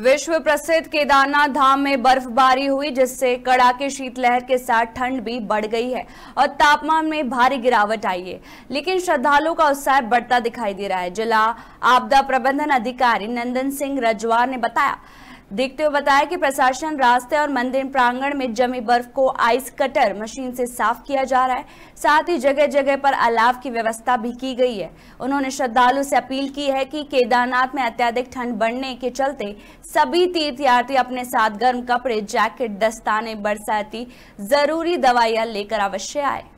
विश्व प्रसिद्ध केदारनाथ धाम में बर्फबारी हुई जिससे कड़ाके शीतलहर के साथ ठंड भी बढ़ गई है और तापमान में भारी गिरावट आई है लेकिन श्रद्धालुओं का उत्साह बढ़ता दिखाई दे रहा है जिला आपदा प्रबंधन अधिकारी नंदन सिंह रजवार ने बताया देखते हुए बताया कि प्रशासन रास्ते और मंदिर प्रांगण में जमी बर्फ को आइस कटर मशीन से साफ किया जा रहा है साथ ही जगह जगह पर अलाव की व्यवस्था भी की गई है उन्होंने श्रद्धालु से अपील की है कि केदारनाथ में अत्यधिक ठंड बढ़ने के चलते सभी तीर्थयात्री अपने साथ गर्म कपड़े जैकेट दस्ताने बरसाती जरूरी दवाइयां लेकर अवश्य आए